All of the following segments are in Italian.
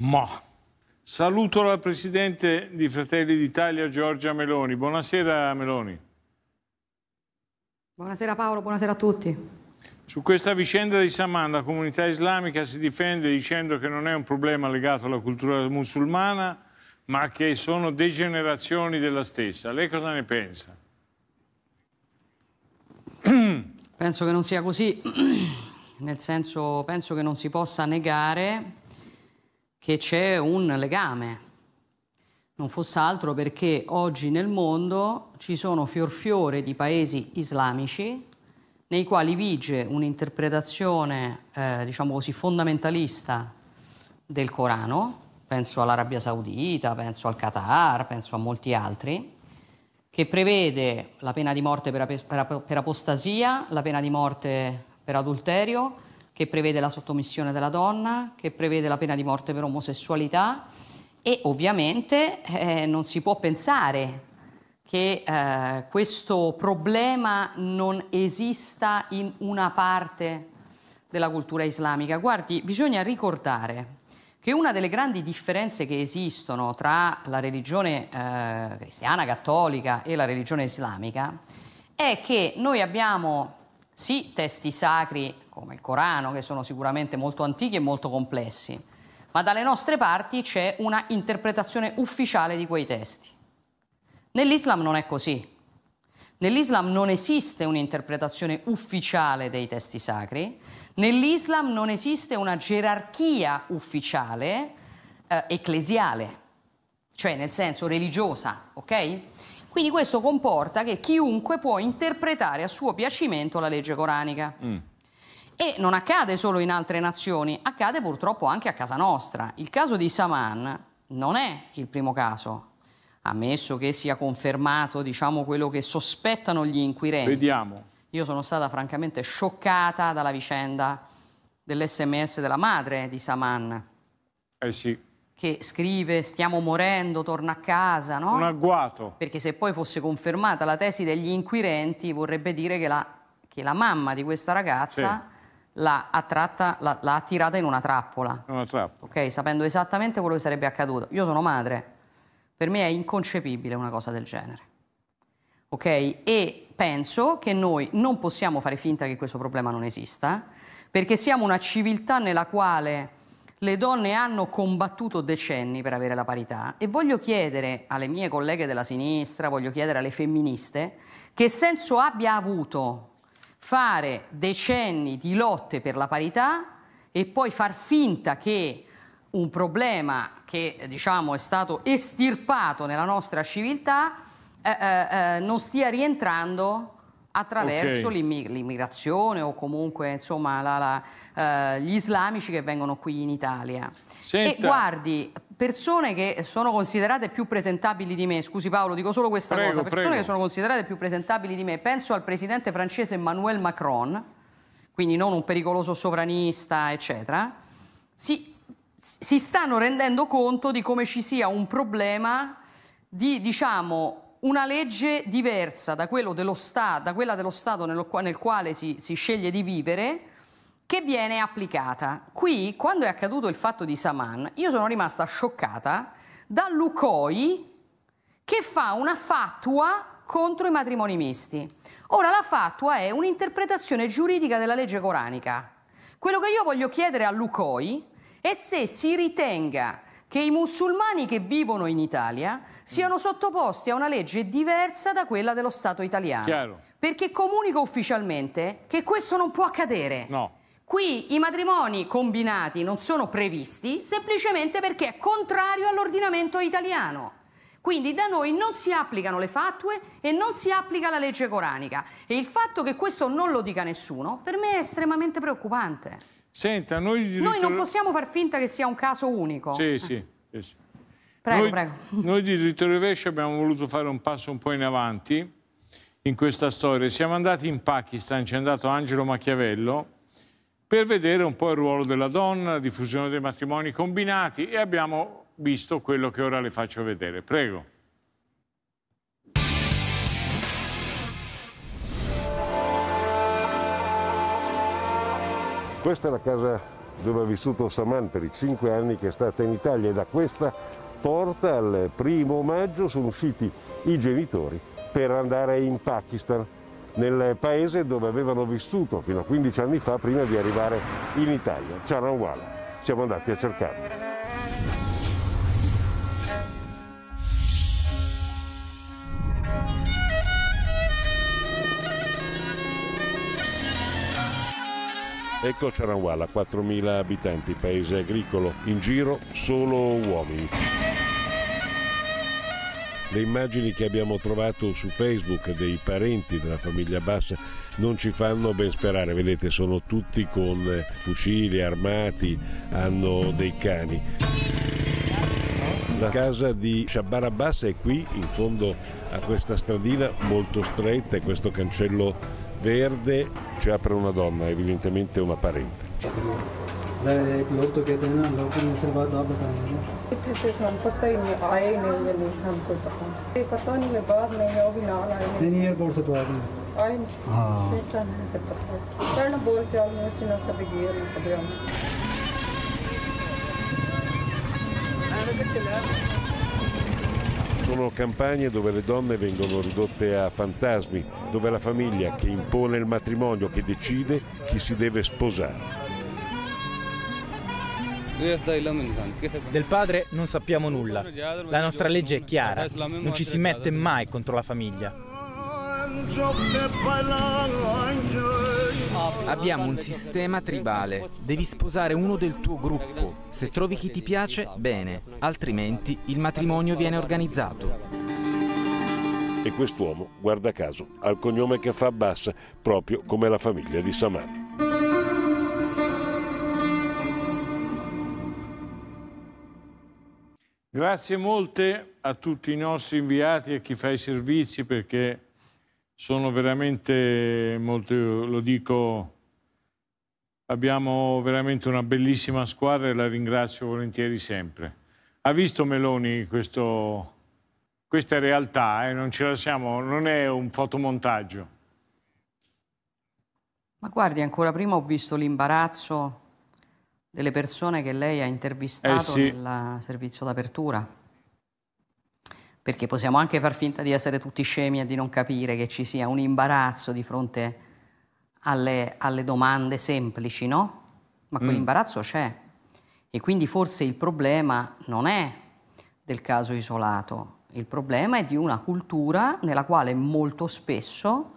Ma saluto la Presidente di Fratelli d'Italia, Giorgia Meloni. Buonasera Meloni. Buonasera Paolo, buonasera a tutti. Su questa vicenda di Saman la comunità islamica si difende dicendo che non è un problema legato alla cultura musulmana, ma che sono degenerazioni della stessa. Lei cosa ne pensa? Penso che non sia così, nel senso penso che non si possa negare che c'è un legame, non fosse altro perché oggi nel mondo ci sono fiorfiore di paesi islamici nei quali vige un'interpretazione, eh, diciamo così, fondamentalista del Corano, penso all'Arabia Saudita, penso al Qatar, penso a molti altri, che prevede la pena di morte per, ap- per apostasia, la pena di morte per adulterio, che prevede la sottomissione della donna, che prevede la pena di morte per omosessualità e ovviamente eh, non si può pensare che eh, questo problema non esista in una parte della cultura islamica. Guardi, bisogna ricordare che una delle grandi differenze che esistono tra la religione eh, cristiana cattolica e la religione islamica è che noi abbiamo sì testi sacri come il Corano, che sono sicuramente molto antichi e molto complessi, ma dalle nostre parti c'è una interpretazione ufficiale di quei testi. Nell'Islam non è così. Nell'Islam non esiste un'interpretazione ufficiale dei testi sacri, nell'Islam non esiste una gerarchia ufficiale eh, ecclesiale, cioè nel senso religiosa, ok? Quindi questo comporta che chiunque può interpretare a suo piacimento la legge coranica. Mm. E non accade solo in altre nazioni, accade purtroppo anche a casa nostra. Il caso di Saman non è il primo caso, ammesso che sia confermato diciamo, quello che sospettano gli inquirenti. Vediamo. Io sono stata francamente scioccata dalla vicenda dell'SMS della madre di Saman. Eh sì. Che scrive stiamo morendo, torna a casa, no? Un agguato. Perché se poi fosse confermata la tesi degli inquirenti vorrebbe dire che la, che la mamma di questa ragazza... Sì l'ha, attratta, l'ha, attirata in una trappola. Una trappola. Ok, sapendo esattamente quello che sarebbe accaduto. Io sono madre, per me è inconcepibile una cosa del genere. Ok? E penso che noi non possiamo fare finta che questo problema non esista, perché siamo una civiltà nella quale le donne hanno combattuto decenni per avere la parità e voglio chiedere alle mie colleghe della sinistra, voglio chiedere alle femministe, che senso abbia avuto fare decenni di lotte per la parità e poi far finta che un problema che diciamo, è stato estirpato nella nostra civiltà eh, eh, eh non stia rientrando attraverso okay. l'immigrazione o comunque insomma, la, la, eh, gli islamici che vengono qui in Italia. Senta. E guardi, persone che sono considerate più presentabili di me, scusi Paolo, dico solo questa prego, cosa, persone prego. che sono considerate più presentabili di me, penso al presidente francese Emmanuel Macron, quindi non un pericoloso sovranista, eccetera, si, si stanno rendendo conto di come ci sia un problema di, diciamo, una legge diversa da, dello sta, da quella dello Stato nel quale si, si sceglie di vivere che viene applicata. Qui, quando è accaduto il fatto di Saman, io sono rimasta scioccata da Lucoi che fa una fatua contro i matrimoni misti. Ora, la fatua è un'interpretazione giuridica della legge coranica. Quello che io voglio chiedere a Lucoi è se si ritenga che i musulmani che vivono in Italia siano mm. sottoposti a una legge diversa da quella dello Stato italiano. Chiaro. Perché comunico ufficialmente che questo non può accadere. No. Qui i matrimoni combinati non sono previsti semplicemente perché è contrario all'ordinamento italiano. Quindi da noi non si applicano le fatue e non si applica la legge coranica. E il fatto che questo non lo dica nessuno per me è estremamente preoccupante. Senta, noi, diritto... noi non possiamo far finta che sia un caso unico. Sì, sì. sì, Prego, noi, prego. Noi di diritto rovescio abbiamo voluto fare un passo un po' in avanti in questa storia. Siamo andati in Pakistan, ci è andato Angelo Machiavello per vedere un po' il ruolo della donna, la diffusione dei matrimoni combinati e abbiamo visto quello che ora le faccio vedere. Prego. Questa è la casa dove ha vissuto Saman per i cinque anni che è stata in Italia e da questa porta al primo maggio sono usciti i genitori per andare in Pakistan nel paese dove avevano vissuto fino a 15 anni fa prima di arrivare in Italia, Ciaranguala. Siamo andati a cercarlo. Ecco Ciaranguala, 4.000 abitanti, paese agricolo, in giro solo uomini. Le immagini che abbiamo trovato su Facebook dei parenti della famiglia Bassa non ci fanno ben sperare, vedete sono tutti con eh, fucili armati, hanno dei cani. La casa di Shabbar Bassa è qui in fondo a questa stradina molto stretta e questo cancello verde ci apre una donna, evidentemente una parente. जाहिर है लोग तो कहते हैं ना local nature बात आप बताएंगे इतने से हम पता ही नहीं आए ही नहीं ये न्यूज़ हमको पता ये पता नहीं मैं बाहर नहीं है वो भी नाल आए नहीं एयरपोर्ट से तो आ गए आए हाँ से सन है पता चल बोल चाल में से ना कभी गए नहीं कभी हम Sono campagne dove le donne vengono ridotte a fantasmi, dove la famiglia che impone il matrimonio, che decide chi si deve sposare. Del padre non sappiamo nulla. La nostra legge è chiara, non ci si mette mai contro la famiglia. Abbiamo un sistema tribale. Devi sposare uno del tuo gruppo. Se trovi chi ti piace, bene, altrimenti il matrimonio viene organizzato. E quest'uomo, guarda caso, ha il cognome che fa Abbas, proprio come la famiglia di Samar. Grazie molte a tutti i nostri inviati e a chi fa i servizi perché sono veramente molto, lo dico, abbiamo veramente una bellissima squadra e la ringrazio volentieri sempre. Ha visto Meloni questo, questa realtà e eh? non ce la siamo, non è un fotomontaggio. Ma guardi, ancora prima ho visto l'imbarazzo delle persone che lei ha intervistato eh sì. nel servizio d'apertura. Perché possiamo anche far finta di essere tutti scemi e di non capire che ci sia un imbarazzo di fronte alle, alle domande semplici, no? Ma mm. quell'imbarazzo c'è. E quindi forse il problema non è del caso isolato, il problema è di una cultura nella quale molto spesso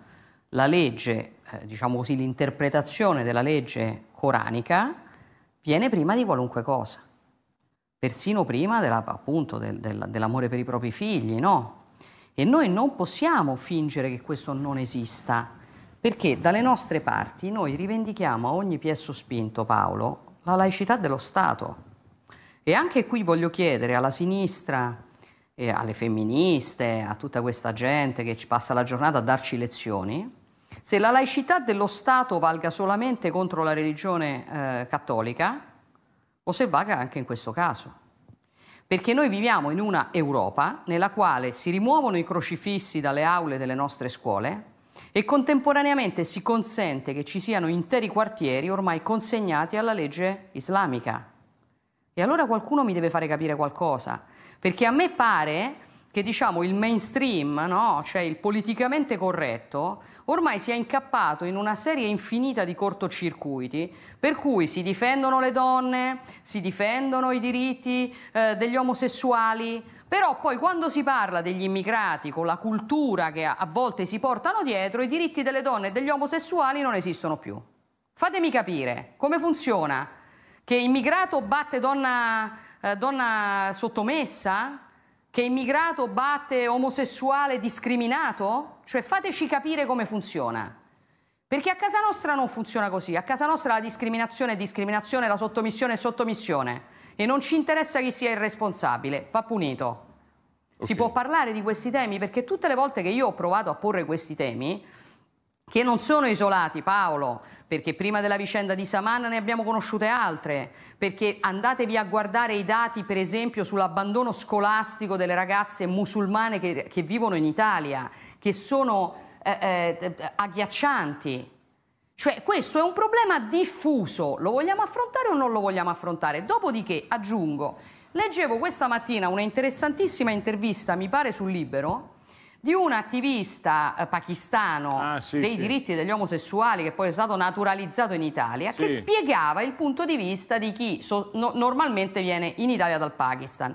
la legge, eh, diciamo così, l'interpretazione della legge coranica viene prima di qualunque cosa, persino prima della, appunto del, del, dell'amore per i propri figli, no? E noi non possiamo fingere che questo non esista, perché dalle nostre parti noi rivendichiamo a ogni piesso spinto, Paolo, la laicità dello Stato. E anche qui voglio chiedere alla sinistra, alle femministe, a tutta questa gente che ci passa la giornata a darci lezioni, se la laicità dello Stato valga solamente contro la religione eh, cattolica, o se valga anche in questo caso. Perché noi viviamo in una Europa nella quale si rimuovono i crocifissi dalle aule delle nostre scuole e contemporaneamente si consente che ci siano interi quartieri ormai consegnati alla legge islamica. E allora qualcuno mi deve fare capire qualcosa, perché a me pare che diciamo il mainstream, no? cioè il politicamente corretto, ormai si è incappato in una serie infinita di cortocircuiti per cui si difendono le donne, si difendono i diritti eh, degli omosessuali, però poi quando si parla degli immigrati con la cultura che a, volte si portano dietro, i diritti delle donne e degli omosessuali non esistono più. Fatemi capire come funziona che immigrato batte donna, eh, donna sottomessa? Che immigrato batte omosessuale discriminato? Cioè fateci capire come funziona. Perché a casa nostra non funziona così, a casa nostra la discriminazione è discriminazione, la sottomissione è sottomissione e non ci interessa chi sia il responsabile, va punito. Okay. Si può parlare di questi temi perché tutte le volte che io ho provato a porre questi temi, che non sono isolati, Paolo, perché prima della vicenda di Samanna ne abbiamo conosciute altre, perché andatevi a guardare i dati, per esempio, sull'abbandono scolastico delle ragazze musulmane che, che vivono in Italia, che sono eh, eh, agghiaccianti. Cioè questo è un problema diffuso, lo vogliamo affrontare o non lo vogliamo affrontare? Dopodiché aggiungo, leggevo questa mattina una interessantissima intervista, mi pare sul Libero, di un attivista eh, pakistano ah, sì, dei sì. diritti degli omosessuali che poi è stato naturalizzato in Italia, sì. che spiegava il punto di vista di chi so no normalmente viene in Italia dal Pakistan.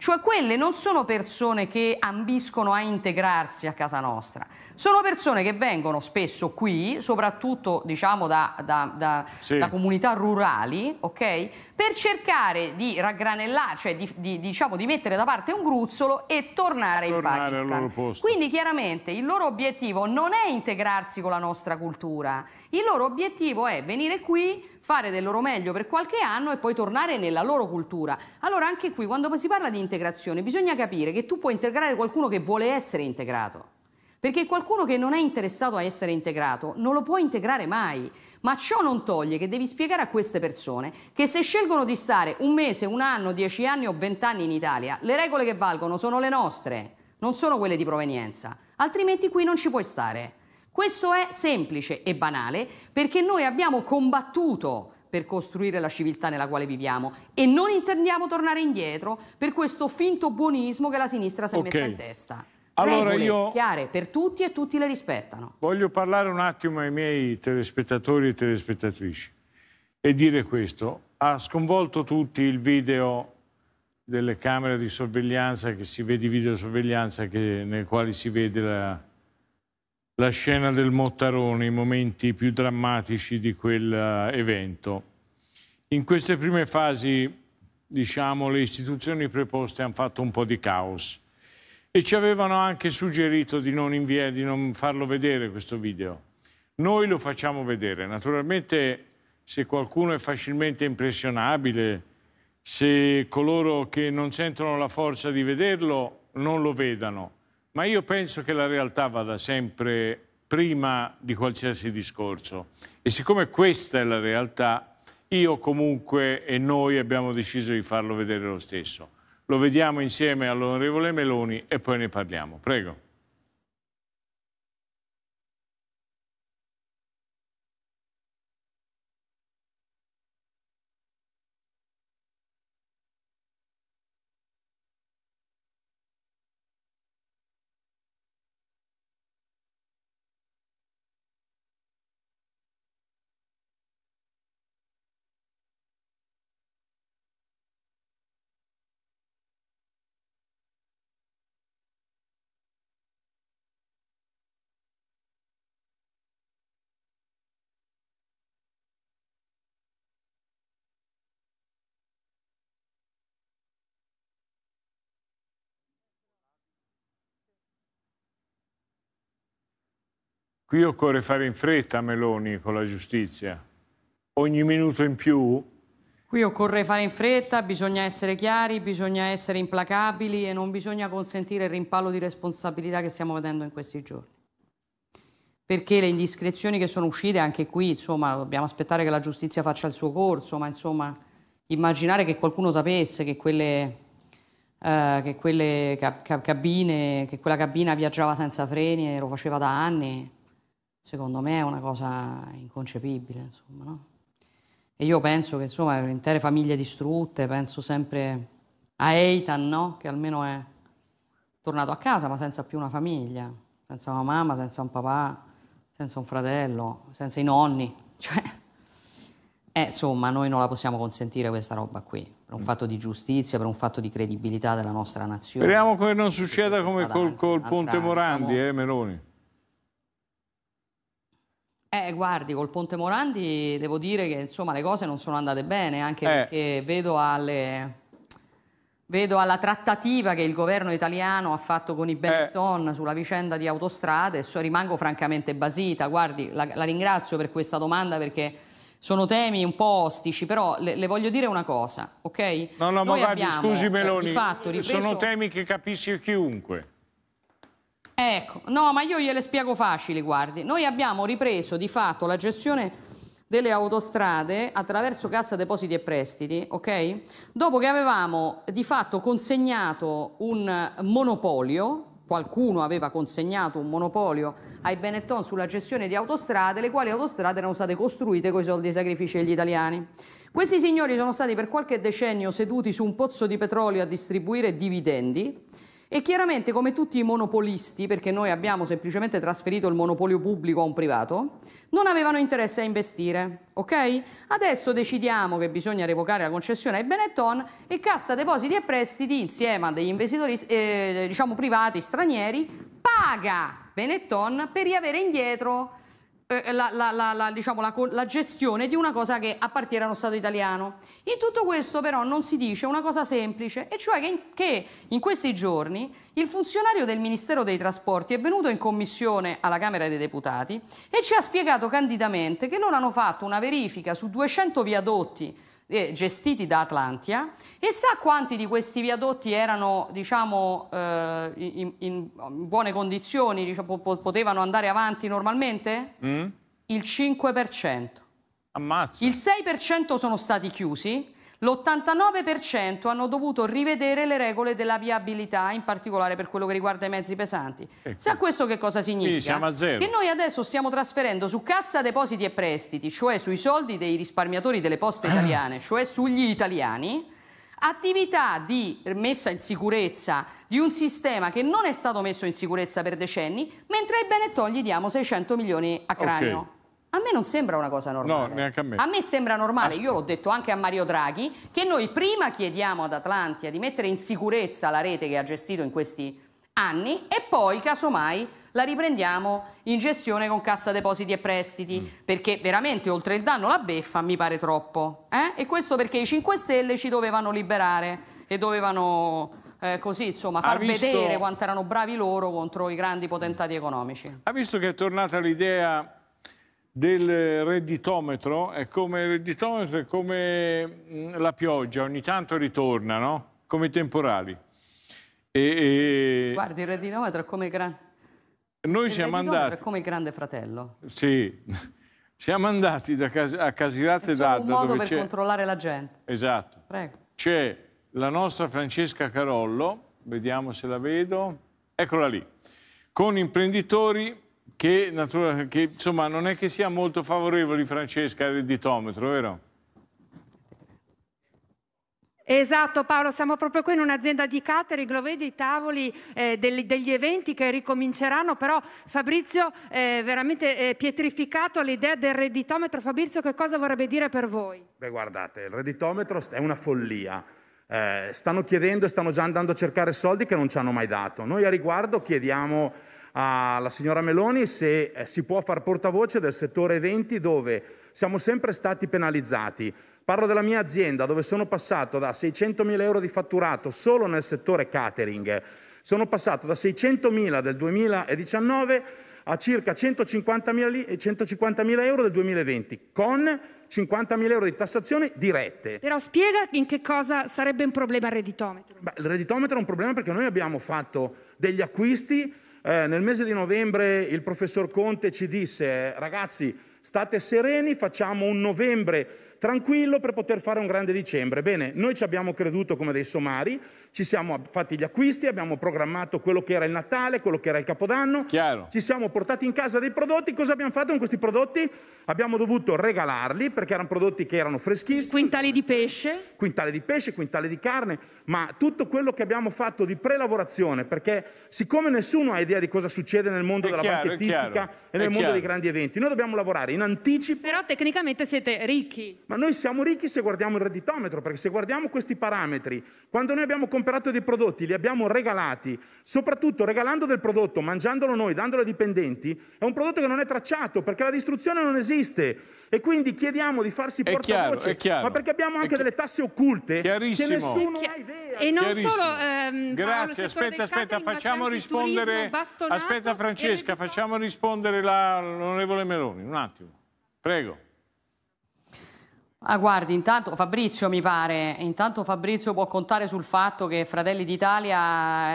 Cioè quelle non sono persone che ambiscono a integrarsi a casa nostra, sono persone che vengono spesso qui, soprattutto diciamo da, da, da, da comunità rurali, ok? per cercare di raggranellare, cioè di, di, diciamo, di mettere da parte un gruzzolo e tornare, tornare in Pakistan. Quindi chiaramente il loro obiettivo non è integrarsi con la nostra cultura, il loro obiettivo è venire qui, fare del loro meglio per qualche anno e poi tornare nella loro cultura. Allora anche qui quando si parla di integrazione bisogna capire che tu puoi integrare qualcuno che vuole essere integrato. Perché qualcuno che non è interessato a essere integrato non lo può integrare mai. Ma ciò non toglie che devi spiegare a queste persone che se scelgono di stare un mese, un anno, dieci anni o vent'anni in Italia, le regole che valgono sono le nostre, non sono quelle di provenienza. Altrimenti qui non ci puoi stare. Questo è semplice e banale perché noi abbiamo combattuto per costruire la civiltà nella quale viviamo e non intendiamo tornare indietro per questo finto buonismo che la sinistra si è okay. messa in testa. Allora regole io... chiare per tutti e tutti le rispettano. Voglio parlare un attimo ai miei telespettatori e telespettatrici e dire questo. Ha sconvolto tutti il video delle camere di sorveglianza che si vede videosorveglianza che, nel quale si vede la, la scena del Mottarone, i momenti più drammatici di quell'evento. Eh, In queste prime fasi, diciamo, le istituzioni preposte hanno fatto un po' di caos e ci avevano anche suggerito di non, invia, di non farlo vedere questo video. Noi lo facciamo vedere, naturalmente se qualcuno è facilmente impressionabile, se coloro che non sentono la forza di vederlo non lo vedano, ma io penso che la realtà vada sempre prima di qualsiasi discorso e siccome questa è la realtà, io comunque e noi abbiamo deciso di farlo vedere lo stesso. Lo vediamo insieme all'onorevole Meloni e poi ne parliamo. Prego. Qui occorre fare in fretta Meloni con la giustizia. Ogni minuto in più Qui occorre fare in fretta, bisogna essere chiari, bisogna essere implacabili e non bisogna consentire il rimpallo di responsabilità che stiamo vedendo in questi giorni. Perché le indiscrezioni che sono uscite anche qui, insomma, dobbiamo aspettare che la giustizia faccia il suo corso, ma insomma, immaginare che qualcuno sapesse che quelle, eh, che, quelle ca- cabine, che quella cabina viaggiava senza freni e lo faceva da anni, secondo me è una cosa inconcepibile, insomma, no? E io penso che, insomma, intere famiglie distrutte, penso sempre a Eitan, no? Che almeno è tornato a casa, ma senza più una famiglia, senza una mamma, senza un papà, senza un fratello, senza i nonni, cioè... Eh, insomma, noi non la possiamo consentire questa roba qui, per un mm. fatto di giustizia, per un fatto di credibilità della nostra nazione. Speriamo che non succeda come col, col Ponte Morandi, eh, Meloni. Eh, guardi, col Ponte Morandi devo dire che insomma le cose non sono andate bene, anche eh. perché vedo, alle... vedo alla trattativa che il governo italiano ha fatto con i eh. Benetton eh. sulla vicenda di autostrade, so, rimango francamente basita. Guardi, la, la, ringrazio per questa domanda perché sono temi un po' ostici, però le, le voglio dire una cosa, ok? No, no, Noi ma guardi, abbiamo, scusi eh, Meloni, fatto, ripreso... sono temi che capisce chiunque. Ecco, no, ma io gliele spiego facili, guardi. Noi abbiamo ripreso di fatto la gestione delle autostrade attraverso Cassa Depositi e Prestiti, ok? Dopo che avevamo di fatto consegnato un monopolio, qualcuno aveva consegnato un monopolio ai Benetton sulla gestione di autostrade, le quali autostrade erano state costruite con i soldi e i sacrifici degli italiani. Questi signori sono stati per qualche decennio seduti su un pozzo di petrolio a distribuire dividendi, e chiaramente come tutti i monopolisti, perché noi abbiamo semplicemente trasferito il monopolio pubblico a un privato, non avevano interesse a investire, ok? Adesso decidiamo che bisogna revocare la concessione ai Benetton e Cassa Depositi e Prestiti insieme a degli investitori eh, diciamo privati stranieri paga Benetton per riavere indietro eh, eh, la, la, la, diciamo, la, gestione di una cosa che appartiene allo Stato italiano. In tutto questo però non si dice una cosa semplice, e cioè che in, che in questi giorni il funzionario del Ministero dei Trasporti è venuto in commissione alla Camera dei Deputati e ci ha spiegato candidamente che loro hanno fatto una verifica su 200 viadotti eh, gestiti da Atlantia e sa quanti di questi viadotti erano diciamo, eh, in, in, buone condizioni, diciamo, potevano andare avanti normalmente? Mm. Il 5%. Ammazza. Il 6% sono stati chiusi l'89% hanno dovuto rivedere le regole della viabilità, in particolare per quello che riguarda i mezzi pesanti. Ecco. Se a questo che cosa significa? Che noi adesso stiamo trasferendo su cassa depositi e prestiti, cioè sui soldi dei risparmiatori delle poste ah. italiane, cioè sugli italiani, attività di messa in sicurezza di un sistema che non è stato messo in sicurezza per decenni, mentre ai Benetton gli diamo 600 milioni a cranio. Okay. A me non sembra una cosa normale. No, neanche a me. A me sembra normale, Ascolta. io l'ho detto anche a Mario Draghi, che noi prima chiediamo ad Atlantia di mettere in sicurezza la rete che ha gestito in questi anni e poi, casomai, la riprendiamo in gestione con Cassa Depositi e Prestiti, mm. perché veramente oltre il danno la beffa mi pare troppo. Eh? E questo perché i 5 Stelle ci dovevano liberare e dovevano eh, così insomma far visto... vedere quanto erano bravi loro contro i grandi potentati economici. Ha visto che è tornata l'idea del redditometro è come il redditometro è come mm, la pioggia, ogni tanto ritorna, no? Come i temporali. E, e... Guardi, il redditometro è come il gran... Noi il siamo andati... è come il grande fratello. Sì, siamo andati cas... a Casirate d'Adda. un modo per controllare la gente. Esatto. C'è la nostra Francesca Carollo, vediamo se la vedo, eccola lì, con imprenditori che, che, insomma non è che sia molto favorevole Francesca al redditometro, vero? Esatto Paolo, siamo proprio qui in un'azienda di catering, lo vedi i tavoli eh, degli, degli, eventi che ricominceranno, però Fabrizio è eh, veramente eh, pietrificato l'idea del redditometro. Fabrizio che cosa vorrebbe dire per voi? Beh guardate, il redditometro è una follia. Eh, stanno chiedendo e stanno già andando a cercare soldi che non ci hanno mai dato. Noi a riguardo chiediamo alla signora Meloni se eh, si può far portavoce del settore eventi dove siamo sempre stati penalizzati. Parlo della mia azienda dove sono passato da 600.000 euro di fatturato solo nel settore catering, sono passato da 600.000 del 2019 a circa 150.000, 150.000 euro del 2020 con 50.000 euro di tassazione dirette. Però spiega in che cosa sarebbe un problema il redditometro. Beh, il redditometro è un problema perché noi abbiamo fatto degli acquisti eh, nel mese di novembre il professor Conte ci disse, ragazzi, state sereni, facciamo un novembre tranquillo per poter fare un grande dicembre. Bene, noi ci abbiamo creduto come dei somari, ci siamo fatti gli acquisti, abbiamo programmato quello che era il Natale, quello che era il Capodanno, Chiaro. ci siamo portati in casa dei prodotti, cosa abbiamo fatto con questi prodotti? Abbiamo dovuto regalarli perché erano prodotti che erano freschissimi. Quintali di pesce. Quintali di pesce, quintali di carne, ma tutto quello che abbiamo fatto di prelavorazione, perché siccome nessuno ha idea di cosa succede nel mondo è della chiaro, banchettistica e nel mondo dei grandi eventi, noi dobbiamo lavorare in anticipo. Però tecnicamente siete ricchi. Ma noi siamo ricchi se guardiamo il redditometro, perché se guardiamo questi parametri, quando noi abbiamo comprato dei prodotti, li abbiamo regalati, soprattutto regalando del prodotto, mangiandolo noi, dandolo ai dipendenti, è un prodotto che non è tracciato perché la distruzione non esiste e quindi chiediamo di farsi portavoce, è chiaro, è chiaro. ma perché abbiamo anche delle tasse occulte che nessuno ha idea. E non solo ehm, Grazie, aspetta, aspetta, facciamo rispondere Aspetta Francesca, facciamo rispondere l'onorevole Meloni, un attimo. Prego. Ah, guardi, intanto Fabrizio mi pare, intanto Fabrizio può contare sul fatto che Fratelli d'Italia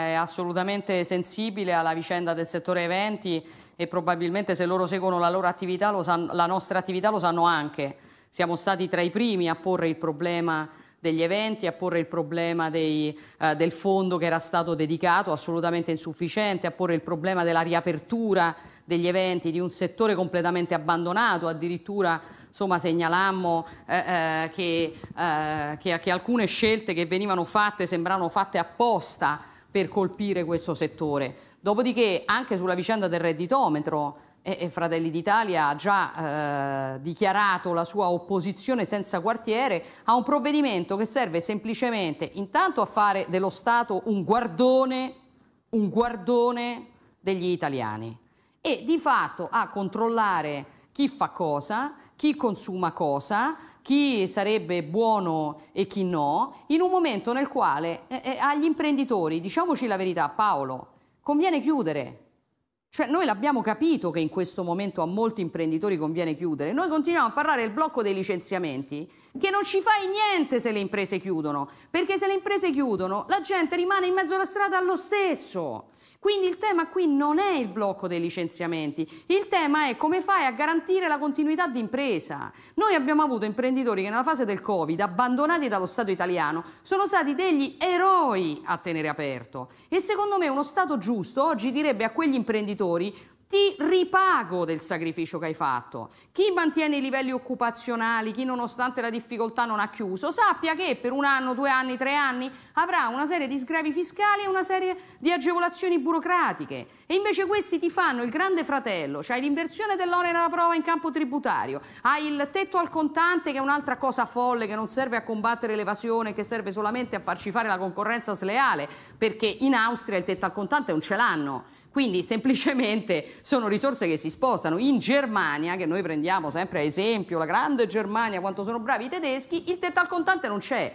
è assolutamente sensibile alla vicenda del settore eventi e probabilmente se loro seguono la loro attività, sanno, la nostra attività lo sanno anche. Siamo stati tra i primi a porre il problema degli eventi, a porre il problema dei, eh, del fondo che era stato dedicato, assolutamente insufficiente, a porre il problema della riapertura degli eventi di un settore completamente abbandonato, addirittura insomma, segnalammo eh, eh che, eh, che, che alcune scelte che venivano fatte sembravano fatte apposta per colpire questo settore. Dopodiché anche sulla vicenda del redditometro e, Fratelli d'Italia ha già eh, dichiarato la sua opposizione senza quartiere a un provvedimento che serve semplicemente intanto a fare dello Stato un guardone, un guardone degli italiani e di fatto a controllare chi fa cosa, chi consuma cosa, chi sarebbe buono e chi no, in un momento nel quale eh, eh, agli imprenditori, diciamoci la verità Paolo, conviene chiudere cioè noi l'abbiamo capito che in questo momento a molti imprenditori conviene chiudere. Noi continuiamo a parlare del blocco dei licenziamenti, che non ci fai niente se le imprese chiudono, perché se le imprese chiudono la gente rimane in mezzo alla strada allo stesso. Quindi il tema qui non è il blocco dei licenziamenti, il tema è come fai a garantire la continuità di impresa. Noi abbiamo avuto imprenditori che nella fase del Covid, abbandonati dallo Stato italiano, sono stati degli eroi a tenere aperto. E secondo me uno Stato giusto oggi direbbe a quegli imprenditori ti ripago del sacrificio che hai fatto. Chi mantiene i livelli occupazionali, chi nonostante la difficoltà non ha chiuso, sappia che per un anno, due anni, tre anni avrà una serie di sgravi fiscali e una serie di agevolazioni burocratiche. E invece questi ti fanno il grande fratello, c'hai cioè l'inversione dell'onere alla prova in campo tributario, hai il tetto al contante che è un'altra cosa folle che non serve a combattere l'evasione, che serve solamente a farci fare la concorrenza sleale, perché in Austria il tetto al contante non ce l'hanno quindi semplicemente sono risorse che si sposano. In Germania, che noi prendiamo sempre a esempio, la grande Germania, quanto sono bravi i tedeschi, il tetto al contante non c'è.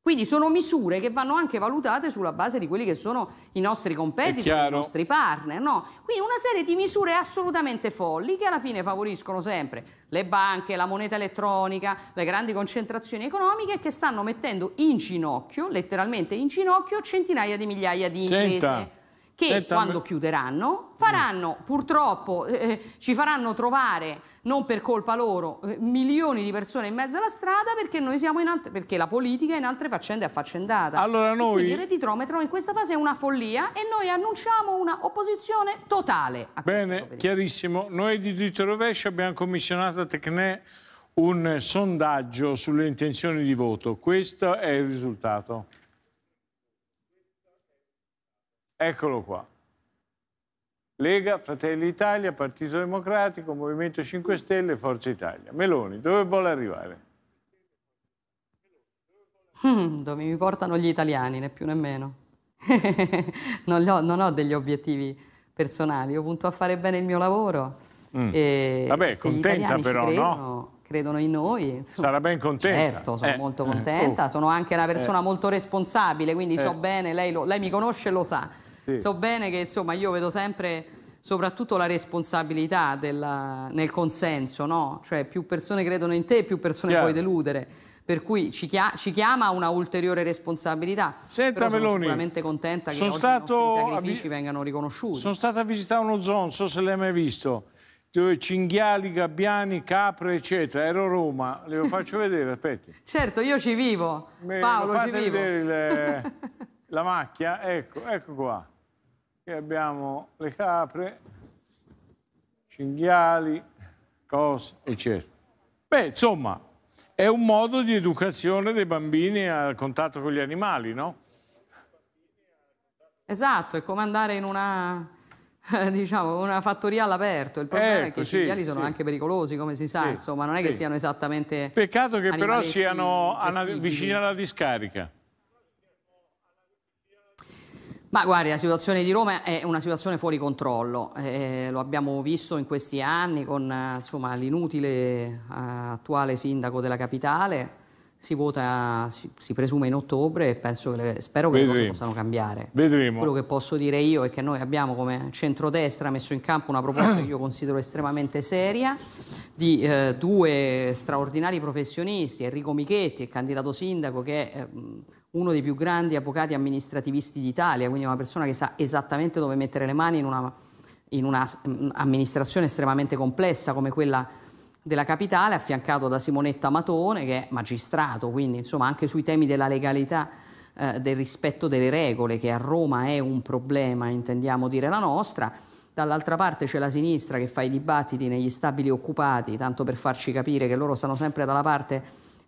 Quindi sono misure che vanno anche valutate sulla base di quelli che sono i nostri competitor, i nostri partner. No? Quindi una serie di misure assolutamente folli che alla fine favoriscono sempre le banche, la moneta elettronica, le grandi concentrazioni economiche che stanno mettendo in ginocchio, letteralmente in ginocchio, centinaia di migliaia di imprese. Senta che quando chiuderanno faranno mm. purtroppo eh, eh, ci faranno trovare non per colpa loro eh, milioni di persone in mezzo alla strada perché noi siamo in altre, perché la politica è in altre faccende affaccendata allora noi... quindi il retitrometro in questa fase è una follia e noi annunciamo una opposizione totale a bene chiarissimo noi di diritto rovescio abbiamo commissionato a Tecne un sondaggio sulle intenzioni di voto questo è il risultato Eccolo qua. Lega, Fratelli Italia, Partito Democratico, Movimento 5 Stelle, Forza Italia. Meloni, dove vuole arrivare? Mm, dove mi portano gli italiani, né più né meno. non, ho, non, ho, degli obiettivi personali, io punto a fare bene il mio lavoro. Mm. E Vabbè, contenta però, credono, no? credono in noi. Insomma. Sarà ben contenta. Certo, sono eh. molto eh. contenta, oh. sono anche una persona eh. molto responsabile, quindi eh. so bene, lei, lo, lei mi conosce e lo sa sì. So bene che insomma io vedo sempre soprattutto la responsabilità della, nel consenso, no? Cioè più persone credono in te, più persone Chiaro. puoi deludere. Per cui ci, chia- ci chiama una ulteriore responsabilità. Senta Però sono Meloni, sicuramente contenta che stato, i sacrifici vengano riconosciuti. Sono stata a visitare uno zoo, non so se l'hai mai visto, dove cinghiali, gabbiani, capre, eccetera. Ero a Roma, le faccio vedere, aspetta. Certo, io ci vivo. Me, Paolo, ci vivo. vedere le, la macchia? Ecco, ecco qua. Qui abbiamo le capre, cinghiali, cose, eccetera. Beh, insomma, è un modo di educazione dei bambini al contatto con gli animali, no? Esatto, è come andare in una, diciamo, una fattoria all'aperto. Il problema ecco, è che i cinghiali sono sì. anche pericolosi, come si sa, sì, insomma, non è che siano esattamente. Peccato che però siano vicini alla discarica. Ma guardi, la situazione di Roma è una situazione fuori controllo, eh, lo abbiamo visto in questi anni con eh, l'inutile eh, attuale sindaco della capitale, si vota, si, si presume in ottobre e penso che le, spero che Vedremo. le cose possano cambiare. Vedremo. Quello che posso dire io è che noi abbiamo come centrodestra messo in campo una proposta che io considero estremamente seria di eh, due straordinari professionisti, Enrico Michetti, il candidato sindaco che è mm, uno dei più grandi avvocati amministrativisti d'Italia, quindi una persona che sa esattamente dove mettere le mani in una, in una mm, estremamente complessa come quella della capitale, affiancato da Simonetta Matone, che è magistrato, quindi insomma anche sui temi della legalità, eh, del rispetto delle regole, che a Roma è un problema, intendiamo dire la nostra. Dall'altra parte c'è la sinistra che fa i dibattiti negli stabili occupati, tanto per farci capire che loro stanno sempre dalla parte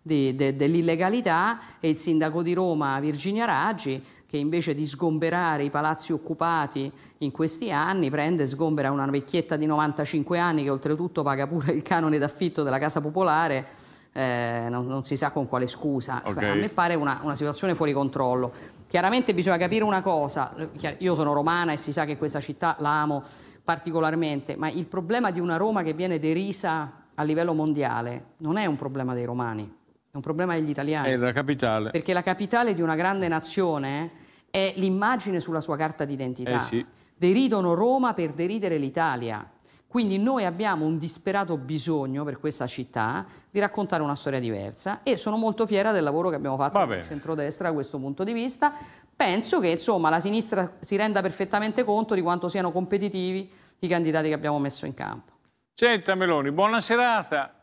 di, de, dell'illegalità e il sindaco di Roma Virginia Raggi che invece di sgomberare i palazzi occupati in questi anni prende e sgombera una vecchietta di 95 anni che oltretutto paga pure il canone d'affitto della casa popolare eh, non, non, si sa con quale scusa okay. cioè, a me pare una, una situazione fuori controllo chiaramente bisogna capire una cosa io sono romana e si sa che questa città la amo particolarmente, ma il problema di una Roma che viene derisa a livello mondiale non è un problema dei romani, è un problema degli italiani. È la capitale. Perché la capitale di una grande nazione è l'immagine sulla sua carta d'identità. Eh sì. Deridono Roma per deridere l'Italia. Quindi noi abbiamo un disperato bisogno per questa città di raccontare una storia diversa e sono molto fiera del lavoro che abbiamo fatto con il centrodestra da questo punto di vista. Penso che insomma, la sinistra si renda perfettamente conto di quanto siano competitivi i candidati che abbiamo messo in campo. Senta Meloni, buona serata.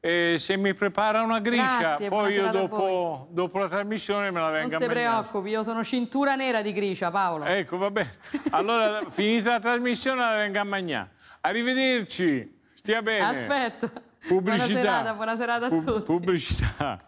E se mi prepara una gricia, Grazie, poi io dopo, dopo, la trasmissione me la vengo a mangiare. Non si preoccupi, io sono cintura nera di gricia, Paolo. Ecco, va bene. Allora, finita la trasmissione, la vengo a mangiare. Arrivederci, stia bene. Aspetta. Pubblicità. Buona serata, buona serata a Pu tutti. Pubblicità.